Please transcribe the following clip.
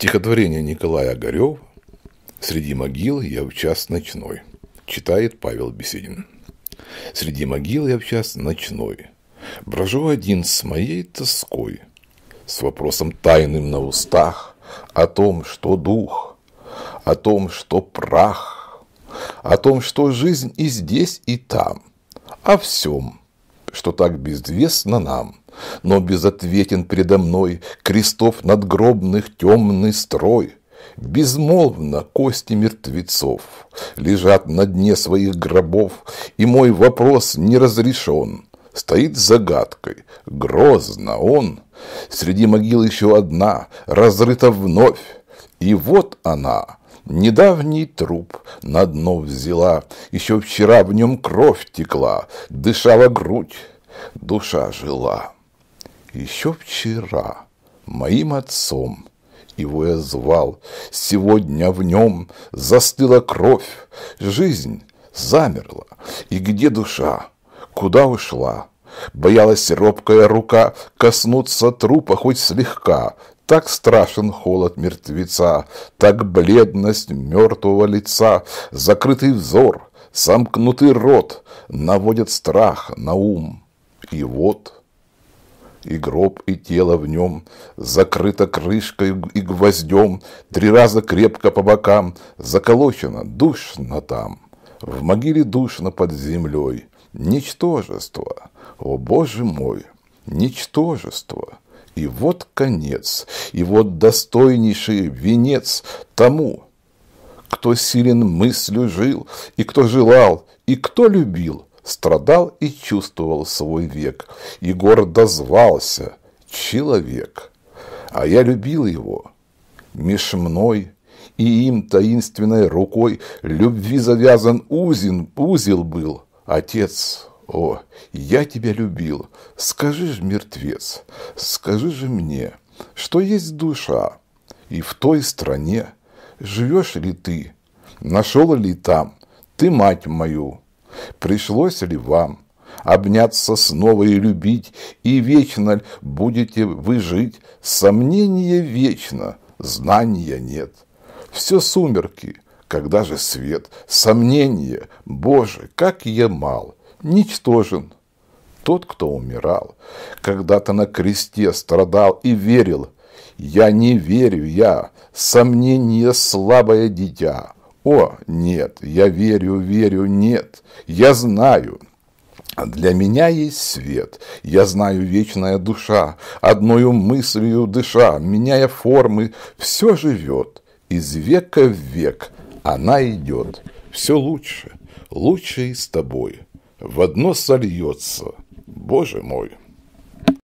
Стихотворение Николая Огарёва «Среди могил я в час ночной» читает Павел Беседин. «Среди могил я в час ночной, брожу один с моей тоской, с вопросом тайным на устах о том, что дух, о том, что прах, о том, что жизнь и здесь, и там, о всем, что так безвестно нам, но безответен предо мной Крестов надгробных темный строй. Безмолвно кости мертвецов лежат на дне своих гробов, И мой вопрос не разрешен. Стоит загадкой, грозно он. Среди могил еще одна, разрыта вновь. И вот она, Недавний труп на дно взяла, Еще вчера в нем кровь текла, Дышала грудь, душа жила. Еще вчера моим отцом его я звал, сегодня в нем застыла кровь, жизнь замерла, и где душа, куда ушла? Боялась робкая рука коснуться трупа хоть слегка, так страшен холод мертвеца, так бледность мертвого лица, закрытый взор, сомкнутый рот наводят страх на ум. И вот и гроб, и тело в нем, закрыто крышкой и гвоздем, три раза крепко по бокам, заколочено, душно там, в могиле душно под землей, ничтожество, о боже мой, ничтожество. И вот конец, и вот достойнейший венец тому, кто силен мыслью жил, и кто желал, и кто любил – страдал и чувствовал свой век. Егор дозвался «человек», а я любил его. Меж мной и им таинственной рукой любви завязан узин, узел был. Отец, о, я тебя любил, скажи же, мертвец, скажи же мне, что есть душа, и в той стране живешь ли ты, нашел ли там ты мать мою, Пришлось ли вам обняться снова и любить, и вечно будете вы жить? Сомнение вечно, знания нет. Все сумерки, когда же свет? Сомнение, Боже, как я мал, ничтожен. Тот, кто умирал, когда-то на кресте страдал и верил. Я не верю, я, сомнение слабое дитя. О, нет, я верю, верю, нет, я знаю, для меня есть свет, я знаю вечная душа, одною мыслью дыша, меняя формы, все живет, из века в век она идет, все лучше, лучше и с тобой, в одно сольется, Боже мой.